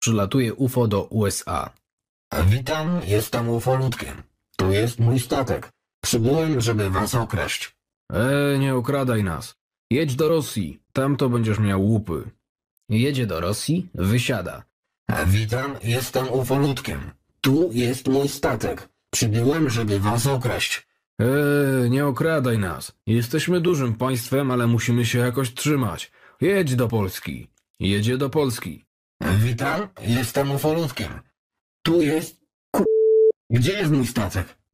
Przylatuje UFO do USA. Witam, jestem ufolutkiem. Tu jest mój statek. Przybyłem, żeby was okraść. E, nie okradaj nas. Jedź do Rosji, tam to będziesz miał łupy. Jedzie do Rosji, wysiada. Witam, jestem ufolutkiem. Tu jest mój statek. Przybyłem, żeby was okraść. Eee, nie okradaj nas. Jesteśmy dużym państwem, ale musimy się jakoś trzymać. Jedź do Polski. Jedzie do Polski. Witam, jestem ufolutkiem. Tu jest... Gdzie jest mój statek?